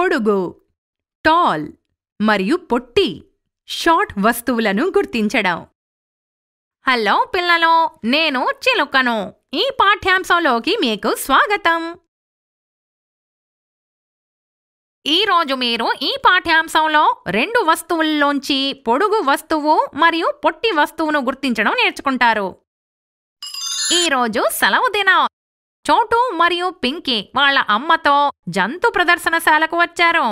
పొడుగు టాల్ మరియు పొట్టి షార్ట్ వస్తువులను గుర్తించడం హలో పిల్లలు నేను చిలుకను ఈ పాఠ్యాంశంలోకి మీకు స్వాగతం ఈరోజు మీరు ఈ పాఠ్యాంశంలో రెండు వస్తువుల్లోంచి పొడుగు వస్తువు మరియు పొట్టి వస్తువును గుర్తించడం నేర్చుకుంటారు ఈరోజు సెలవు దినం చోటు మరియు పింకీ వాళ్ళ అమ్మతో జంతు ప్రదర్శనశాలకు వచ్చారు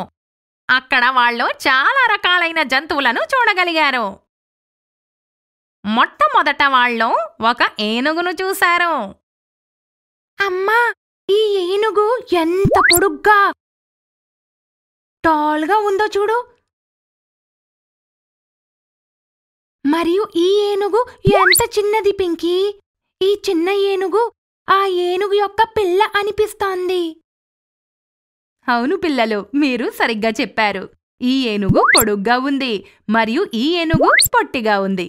అక్కడ వాళ్ళు చాలా రకాలైన జంతువులను చూడగలిగారు మొట్టమొదట వాళ్ళు ఒక ఏనుగును చూశారు అమ్మా ఈ ఏనుగు ఎంత పొడుగ్గా టాల్గా ఉందో చూడు మరియు ఈ ఏనుగు ఎంత చిన్నది పింకీ ఈ చిన్న ఏనుగు ఆ ఏనుగు యొక్క పిల్ల అనిపిస్తోంది అవును పిల్లలు మీరు సరిగ్గా చెప్పారు ఈ ఏనుగు పొడుగ్గా ఉంది మరియు ఈ ఏనుగు పొట్టిగా ఉంది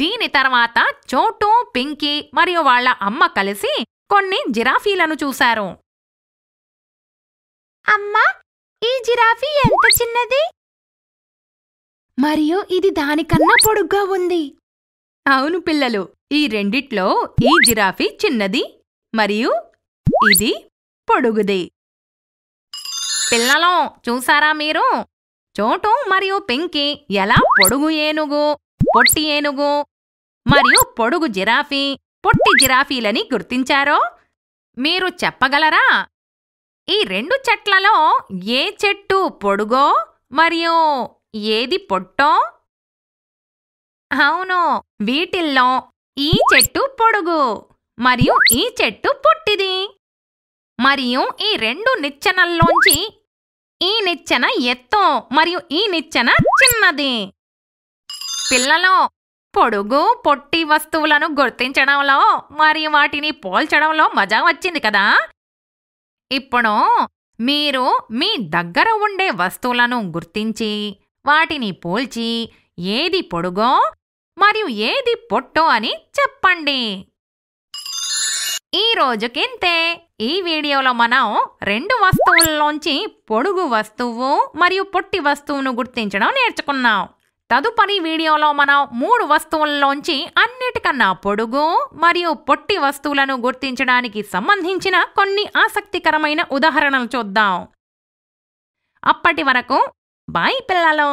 దీని తర్వాత చోటు పింకీ మరియు వాళ్ళ అమ్మ కలిసి కొన్ని జిరాఫీలను చూశారు అమ్మా ఈ జిరాఫీ ఎంత చిన్నది మరియు ఇది దానికన్నా పొడుగ్గా ఉంది అవును పిల్లలు ఈ రెండిట్లో ఈ జిరాఫీ చిన్నది మరియు ఇది పొడుగుది పిల్లలు చూసారా మీరు చోటు మరియు పింకి ఎలా పొడుగు ఏనుగు పొట్టి ఏనుగు మరియు పొడుగు జిరాఫీ పొట్టి జిరాఫీలని గుర్తించారో మీరు చెప్పగలరా ఈ రెండు చెట్లలో ఏ చెట్టు పొడుగో మరియు ఏది పొట్టో అవును వీటిల్లో ఈ చెట్టు పొడుగు మరియు ఈ చెట్టు పుట్టిది మరియు ఈ రెండు నిచ్చెనల్లోంచి ఈ నిచ్చెన ఎత్తు మరియు ఈ నిచ్చెన చిన్నది పిల్లలు పొడుగు పొట్టి వస్తువులను గుర్తించడంలో మరియు వాటిని పోల్చడంలో మజా వచ్చింది కదా ఇప్పుడు మీరు మీ దగ్గర ఉండే వస్తువులను గుర్తించి వాటిని పోల్చి ఏది పొడుగో మరియు ఏది పొట్టో అని చెప్పండి ఈ రోజుకింతే ఈ వీడియోలో మనం రెండు వస్తువుల్లోంచి పొడుగు వస్తువు మరియు పొట్టి వస్తువును గుర్తించడం నేర్చుకున్నాం తదుపరి వీడియోలో మనం మూడు వస్తువుల్లోంచి అన్నిటికన్నా పొడుగు మరియు పొట్టి వస్తువులను గుర్తించడానికి సంబంధించిన కొన్ని ఆసక్తికరమైన ఉదాహరణలు చూద్దాం అప్పటి వరకు బాయ్ పిల్లలు